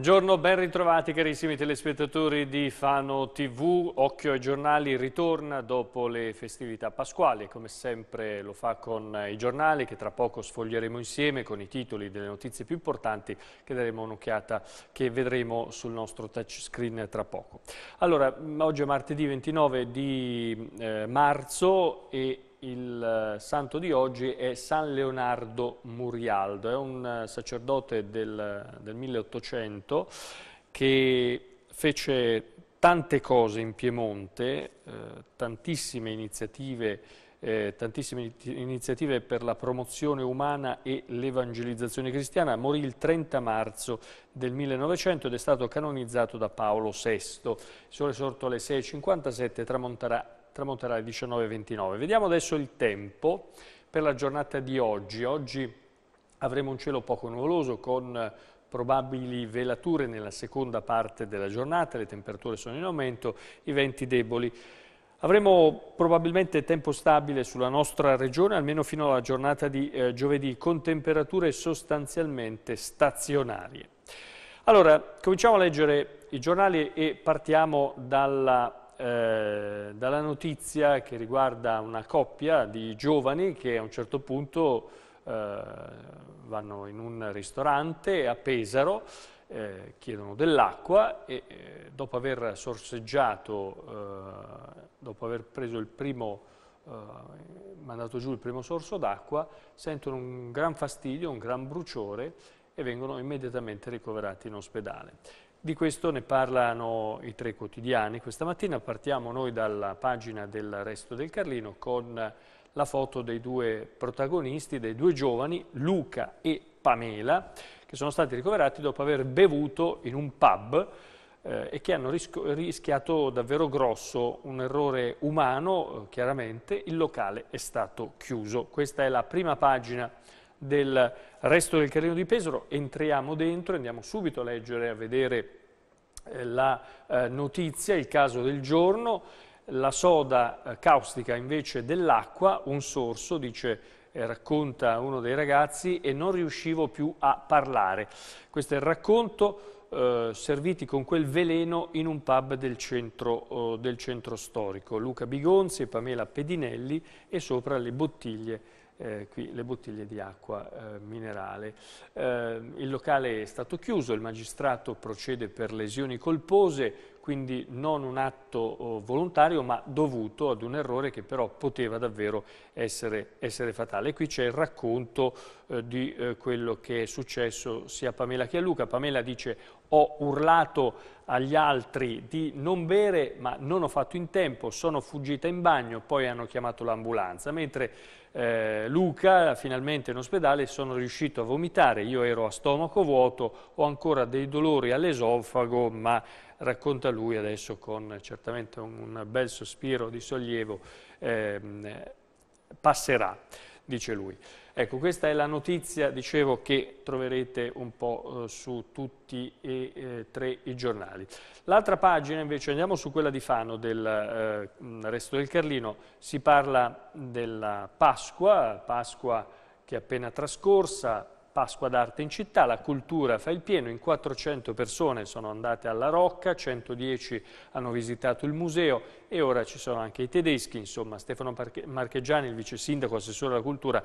Buongiorno, ben ritrovati carissimi telespettatori di Fano TV. Occhio ai giornali ritorna dopo le festività pasquali, come sempre lo fa con i giornali che tra poco sfoglieremo insieme con i titoli delle notizie più importanti che daremo un'occhiata che vedremo sul nostro touchscreen tra poco. Allora, oggi è martedì 29 di eh, marzo e il eh, santo di oggi è San Leonardo Murialdo, è un eh, sacerdote del, eh, del 1800 che fece tante cose in Piemonte, eh, tantissime, iniziative, eh, tantissime iniziative per la promozione umana e l'evangelizzazione cristiana, morì il 30 marzo del 1900 ed è stato canonizzato da Paolo VI. Il sole sorto alle 6.57 tramonterà tramonterà alle 19.29. Vediamo adesso il tempo per la giornata di oggi. Oggi avremo un cielo poco nuvoloso con probabili velature nella seconda parte della giornata, le temperature sono in aumento, i venti deboli. Avremo probabilmente tempo stabile sulla nostra regione, almeno fino alla giornata di eh, giovedì, con temperature sostanzialmente stazionarie. Allora, cominciamo a leggere i giornali e partiamo dalla eh, dalla notizia che riguarda una coppia di giovani che a un certo punto eh, vanno in un ristorante a Pesaro, eh, chiedono dell'acqua e eh, dopo aver sorseggiato, eh, dopo aver preso il primo mandato giù il primo sorso d'acqua, sentono un gran fastidio, un gran bruciore e vengono immediatamente ricoverati in ospedale. Di questo ne parlano i tre quotidiani. Questa mattina partiamo noi dalla pagina del Resto del Carlino con la foto dei due protagonisti, dei due giovani, Luca e Pamela, che sono stati ricoverati dopo aver bevuto in un pub eh, e che hanno rischiato davvero grosso un errore umano, eh, chiaramente, il locale è stato chiuso. Questa è la prima pagina del resto del Carlino di Pesaro, entriamo dentro, andiamo subito a leggere, a vedere eh, la eh, notizia, il caso del giorno, la soda eh, caustica invece dell'acqua, un sorso, dice, eh, racconta uno dei ragazzi, e non riuscivo più a parlare. Questo è il racconto serviti con quel veleno in un pub del centro, del centro storico. Luca Bigonzi e Pamela Pedinelli e sopra le bottiglie eh, qui le bottiglie di acqua eh, minerale. Eh, il locale è stato chiuso, il magistrato procede per lesioni colpose, quindi non un atto oh, volontario ma dovuto ad un errore che però poteva davvero essere, essere fatale. qui c'è il racconto eh, di eh, quello che è successo sia a Pamela che a Luca. Pamela dice ho urlato agli altri di non bere ma non ho fatto in tempo, sono fuggita in bagno, poi hanno chiamato l'ambulanza, mentre eh, Luca finalmente in ospedale sono riuscito a vomitare, io ero a stomaco vuoto, ho ancora dei dolori all'esofago ma racconta lui adesso con certamente un bel sospiro di sollievo, ehm, passerà, dice lui. Ecco, questa è la notizia, dicevo, che troverete un po' eh, su tutti e eh, tre i giornali. L'altra pagina invece, andiamo su quella di Fano del eh, mm, Resto del Carlino, si parla della Pasqua, Pasqua che è appena trascorsa, Pasqua d'arte in città, la cultura fa il pieno, in 400 persone sono andate alla Rocca, 110 hanno visitato il museo e ora ci sono anche i tedeschi, insomma Stefano Marcheggiani, il vice sindaco, assessore alla cultura,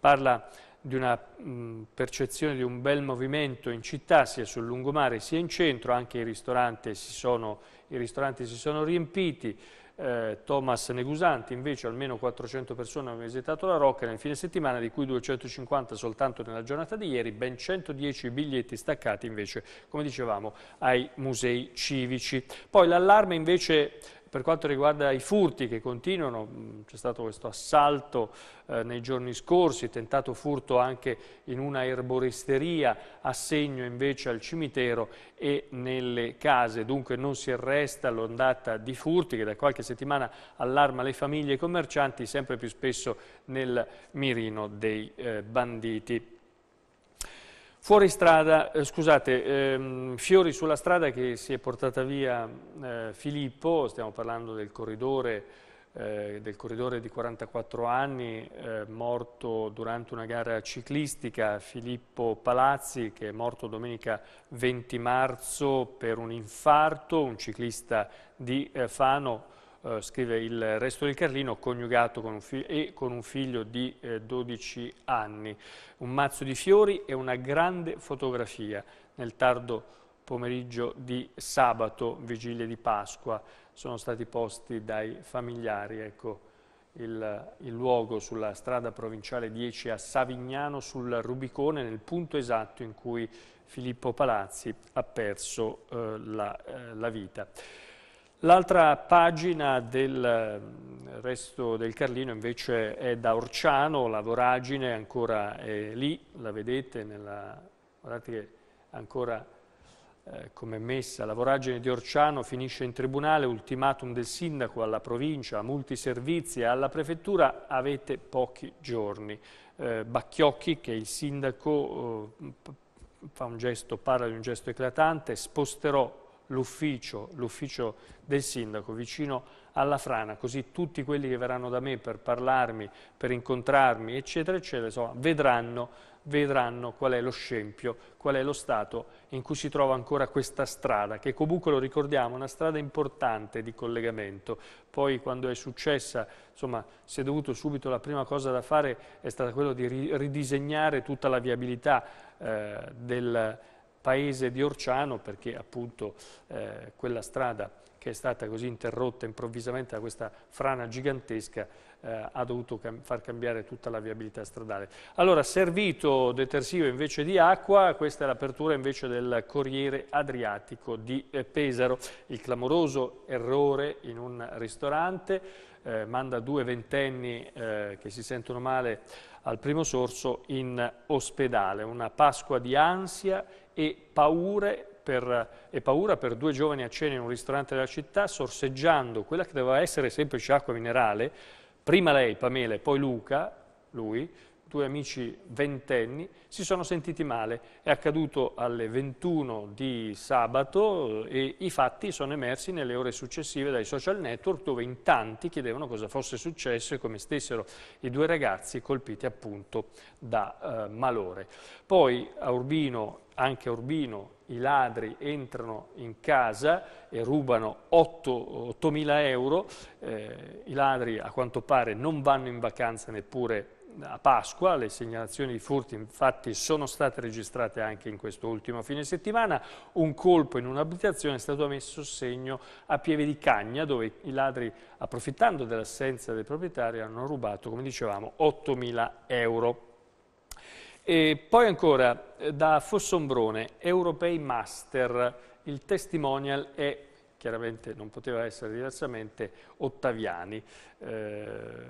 parla di una mh, percezione di un bel movimento in città, sia sul lungomare sia in centro, anche i ristoranti si sono, i ristoranti si sono riempiti, eh, Thomas Negusanti invece almeno 400 persone hanno visitato la Rocca nel fine settimana, di cui 250 soltanto nella giornata di ieri, ben 110 biglietti staccati invece, come dicevamo, ai musei civici. Poi l'allarme invece per quanto riguarda i furti che continuano, mm, c'è stato questo assalto eh, nei giorni scorsi, tentato furto anche in una erboristeria, assegno invece al cimitero e nelle case. Dunque non si arresta l'ondata di furti che da qualche settimana allarma le famiglie e i commercianti sempre più spesso nel mirino dei eh, banditi. Fuori strada, eh, scusate, ehm, fiori sulla strada che si è portata via eh, Filippo, stiamo parlando del corridore, eh, del corridore di 44 anni, eh, morto durante una gara ciclistica, Filippo Palazzi che è morto domenica 20 marzo per un infarto, un ciclista di eh, Fano, eh, scrive il resto del Carlino, coniugato con e con un figlio di eh, 12 anni. Un mazzo di fiori e una grande fotografia nel tardo pomeriggio di sabato, vigilia di Pasqua, sono stati posti dai familiari, ecco, il, il luogo sulla strada provinciale 10 a Savignano sul Rubicone, nel punto esatto in cui Filippo Palazzi ha perso eh, la, eh, la vita. L'altra pagina del eh, resto del Carlino invece è da Orciano, la voragine ancora è lì, la vedete, nella, guardate che ancora eh, come messa, la voragine di Orciano finisce in tribunale, ultimatum del sindaco alla provincia, a multiservizi alla prefettura, avete pochi giorni. Eh, Bacchiocchi, che è il sindaco, eh, fa un gesto, parla di un gesto eclatante, sposterò l'ufficio, del sindaco vicino alla frana, così tutti quelli che verranno da me per parlarmi, per incontrarmi, eccetera, eccetera, insomma, vedranno, vedranno qual è lo scempio, qual è lo stato in cui si trova ancora questa strada, che comunque lo ricordiamo, è una strada importante di collegamento. Poi quando è successa, insomma, si è dovuto subito, la prima cosa da fare è stata quella di ridisegnare tutta la viabilità eh, del paese di Orciano perché appunto eh, quella strada che è stata così interrotta improvvisamente da questa frana gigantesca eh, ha dovuto cam far cambiare tutta la viabilità stradale. Allora, servito detersivo invece di acqua, questa è l'apertura invece del Corriere Adriatico di eh, Pesaro. Il clamoroso errore in un ristorante eh, manda due ventenni eh, che si sentono male al primo sorso in ospedale. Una Pasqua di ansia e, per, e paura per due giovani a cena in un ristorante della città, sorseggiando quella che doveva essere semplice acqua minerale, prima lei, Pamela, e poi Luca, lui, due amici ventenni, si sono sentiti male. È accaduto alle 21 di sabato eh, e i fatti sono emersi nelle ore successive dai social network dove in tanti chiedevano cosa fosse successo e come stessero i due ragazzi colpiti appunto da eh, malore. Poi a Urbino, anche a Urbino, i ladri entrano in casa e rubano 8.000 euro, eh, i ladri a quanto pare non vanno in vacanza neppure a Pasqua, le segnalazioni di furti infatti sono state registrate anche in questo ultimo fine settimana, un colpo in un'abitazione è stato messo segno a Pieve di Cagna dove i ladri approfittando dell'assenza del proprietario hanno rubato come dicevamo 8.000 euro. E poi ancora eh, da Fossombrone, Europei Master, il testimonial è chiaramente non poteva essere diversamente Ottaviani. Eh,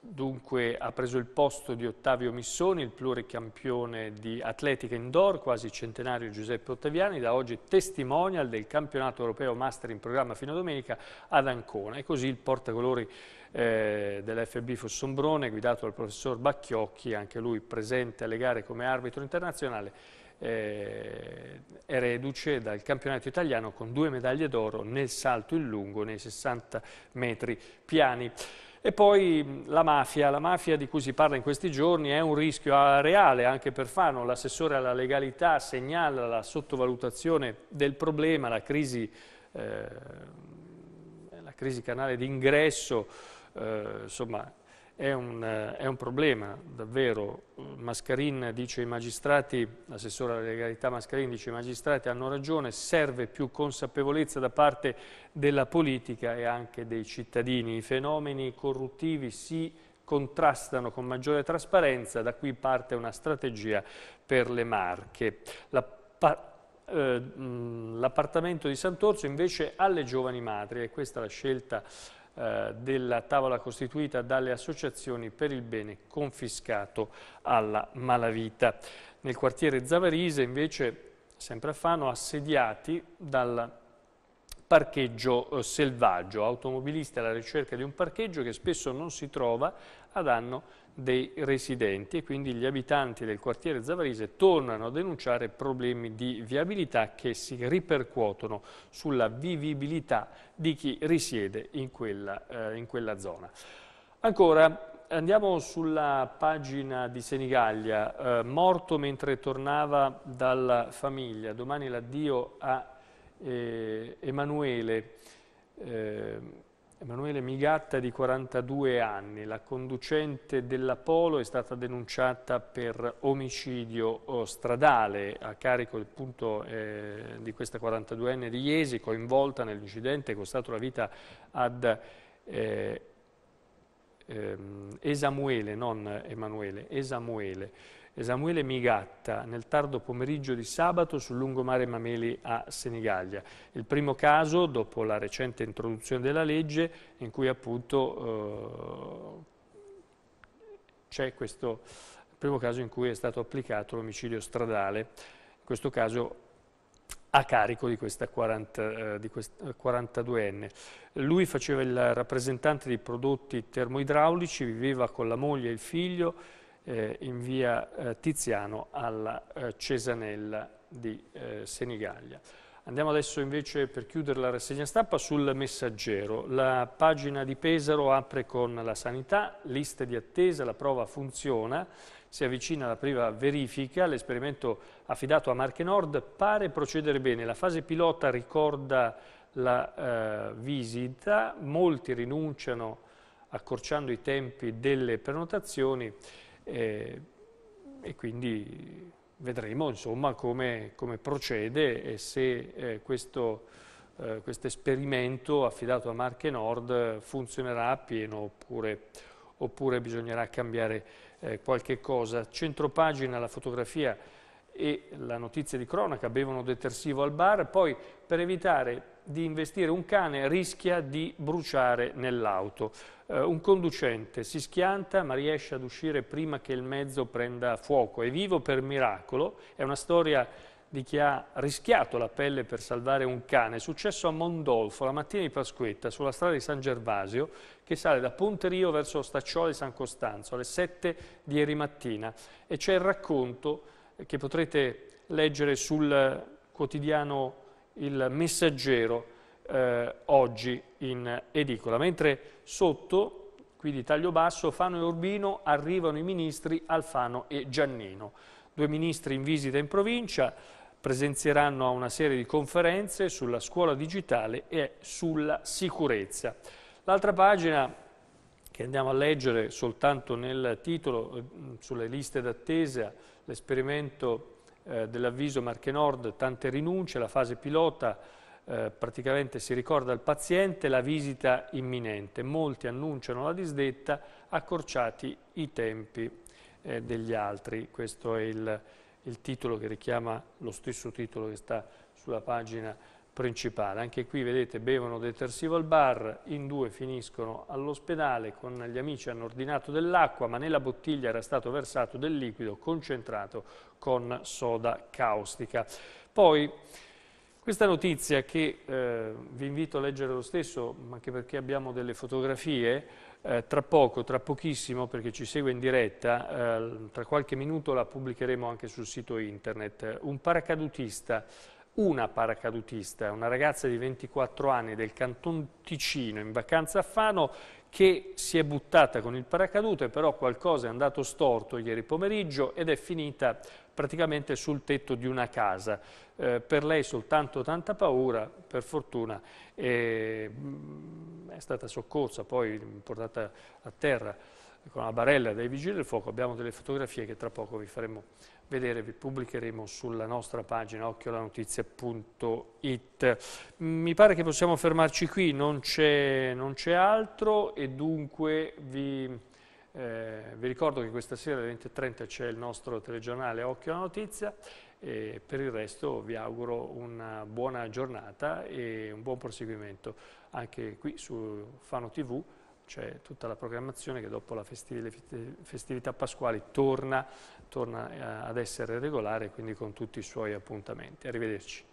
Dunque ha preso il posto di Ottavio Missoni, il pluricampione di atletica indoor, quasi centenario Giuseppe Ottaviani, da oggi testimonial del campionato europeo master in programma fino a domenica ad Ancona. E così il portacolori eh, dell'FB Fossombrone, guidato dal professor Bacchiocchi, anche lui presente alle gare come arbitro internazionale, eh, è reduce dal campionato italiano con due medaglie d'oro nel salto in lungo nei 60 metri piani. E poi la mafia, la mafia di cui si parla in questi giorni è un rischio ah, reale anche per Fano, l'assessore alla legalità segnala la sottovalutazione del problema, la crisi, eh, la crisi canale d'ingresso, eh, insomma è un, eh, è un, problema davvero. Mascarin dice ai magistrati, l'assessore alla legalità Mascarin dice ai magistrati hanno ragione, serve più consapevolezza da parte della politica e anche dei cittadini. I fenomeni corruttivi si contrastano con maggiore trasparenza, da qui parte una strategia per le marche. Eh, l'appartamento di Sant'Orso invece alle giovani madri, e questa è la scelta eh, della tavola costituita dalle associazioni per il bene confiscato alla malavita. Nel quartiere Zavarise invece, sempre a Fano, assediati dal parcheggio eh, selvaggio, automobilisti alla ricerca di un parcheggio che spesso non si trova a danno dei residenti e quindi gli abitanti del quartiere Zavarese tornano a denunciare problemi di viabilità che si ripercuotono sulla vivibilità di chi risiede in quella, eh, in quella zona. Ancora, andiamo sulla pagina di Senigallia, eh, morto mentre tornava dalla famiglia, domani l'addio a eh, Emanuele, eh, Emanuele Migatta di 42 anni, la conducente dell'Apollo è stata denunciata per omicidio eh, stradale a carico appunto, eh, di questa 42enne di Iesi, coinvolta nell'incidente, costato la vita ad eh, ehm, Esamuele, non Emanuele, Esamuele. Samuele Migatta nel tardo pomeriggio di sabato sul lungomare Mameli a Senigallia. Il primo caso, dopo la recente introduzione della legge, in cui appunto eh, c'è questo primo caso in cui è stato applicato l'omicidio stradale, in questo caso a carico di questa 40, eh, di quest, 42enne. Eh, Lui faceva il rappresentante di prodotti termoidraulici, viveva con la moglie e il figlio, eh, in via eh, Tiziano alla eh, Cesanella di eh, Senigallia. Andiamo adesso invece per chiudere la rassegna stampa sul messaggero. La pagina di Pesaro apre con la sanità, liste di attesa, la prova funziona, si avvicina alla prima verifica, l'esperimento affidato a Marche Nord pare procedere bene. La fase pilota ricorda la eh, visita, molti rinunciano accorciando i tempi delle prenotazioni e, eh, e quindi vedremo insomma come, come procede e se eh, questo eh, esperimento affidato a Marche Nord funzionerà appieno oppure, oppure bisognerà cambiare eh, qualche cosa. Centropagina la fotografia e la notizia di cronaca bevono detersivo al bar, poi per evitare di investire un cane rischia di bruciare nell'auto. Eh, un conducente si schianta ma riesce ad uscire prima che il mezzo prenda fuoco. È vivo per miracolo, è una storia di chi ha rischiato la pelle per salvare un cane. È successo a Mondolfo la mattina di Pasquetta sulla strada di San Gervasio che sale da Ponte Rio verso Staccioli San Costanzo alle 7 di ieri mattina e c'è il racconto che potrete leggere sul quotidiano il messaggero eh, oggi in edicola, mentre sotto, qui di taglio basso, Fano e Urbino arrivano i ministri Alfano e Giannino, due ministri in visita in provincia, presenzieranno a una serie di conferenze sulla scuola digitale e sulla sicurezza. L'altra pagina che andiamo a leggere soltanto nel titolo, eh, sulle liste d'attesa, l'esperimento eh, dell'avviso Marche Nord tante rinunce, la fase pilota eh, praticamente si ricorda al paziente la visita imminente, molti annunciano la disdetta, accorciati i tempi eh, degli altri, questo è il, il titolo che richiama lo stesso titolo che sta sulla pagina principale. Anche qui vedete bevono detersivo al bar, in due finiscono all'ospedale, con gli amici hanno ordinato dell'acqua, ma nella bottiglia era stato versato del liquido concentrato con soda caustica. Poi questa notizia che eh, vi invito a leggere lo stesso, anche perché abbiamo delle fotografie, eh, tra poco, tra pochissimo, perché ci segue in diretta, eh, tra qualche minuto la pubblicheremo anche sul sito internet. Un paracadutista una paracadutista, una ragazza di 24 anni del Canton Ticino in vacanza a Fano che si è buttata con il paracadute, però qualcosa è andato storto ieri pomeriggio ed è finita praticamente sul tetto di una casa. Eh, per lei soltanto tanta paura, per fortuna eh, è stata soccorsa, poi portata a terra con la barella dei Vigili del Fuoco abbiamo delle fotografie che tra poco vi faremo vedere, vi pubblicheremo sulla nostra pagina occhiolanotizia.it. Mi pare che possiamo fermarci qui, non c'è altro e dunque vi... Eh, vi ricordo che questa sera alle 20.30 c'è il nostro telegiornale Occhio alla Notizia e per il resto vi auguro una buona giornata e un buon proseguimento anche qui su Fano TV cioè tutta la programmazione che dopo festiv le festività pasquali torna, torna eh, ad essere regolare, quindi con tutti i suoi appuntamenti. Arrivederci.